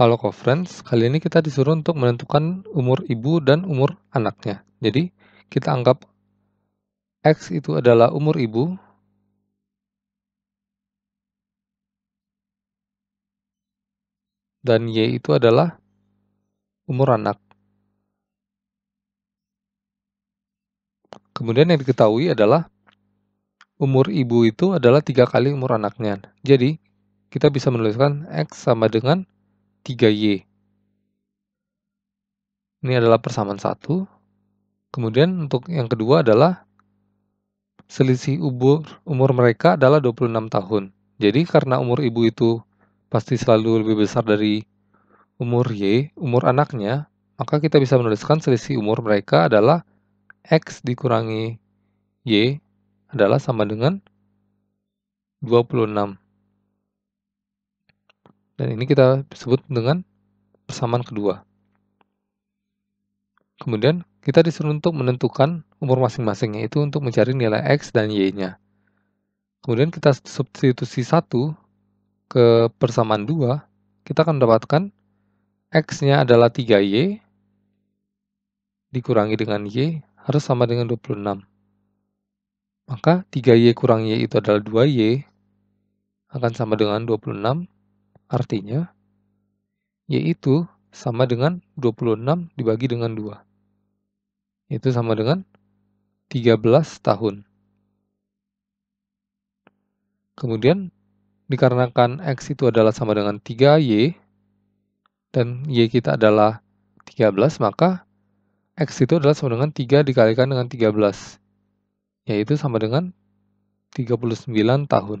Halo Conference, kali ini kita disuruh untuk menentukan umur ibu dan umur anaknya. Jadi, kita anggap X itu adalah umur ibu, dan Y itu adalah umur anak. Kemudian yang diketahui adalah umur ibu itu adalah tiga kali umur anaknya. Jadi, kita bisa menuliskan X sama dengan 3Y. Ini adalah persamaan satu. Kemudian untuk yang kedua adalah selisih umur, umur mereka adalah 26 tahun. Jadi karena umur ibu itu pasti selalu lebih besar dari umur Y, umur anaknya, maka kita bisa menuliskan selisih umur mereka adalah X dikurangi Y adalah sama dengan 26. Dan ini kita sebut dengan persamaan kedua. Kemudian kita disuruh untuk menentukan umur masing-masing, yaitu untuk mencari nilai X dan Y-nya. Kemudian kita substitusi 1 ke persamaan 2, kita akan mendapatkan X-nya adalah 3Y, dikurangi dengan Y, harus sama dengan 26. Maka 3Y kurang Y itu adalah 2Y, akan sama dengan 26. Artinya, yaitu sama dengan 26 dibagi dengan 2. Itu sama dengan 13 tahun. Kemudian, dikarenakan X itu adalah sama dengan 3Y, dan Y kita adalah 13, maka X itu adalah sama dengan 3 dikalikan dengan 13, yaitu sama dengan 39 tahun.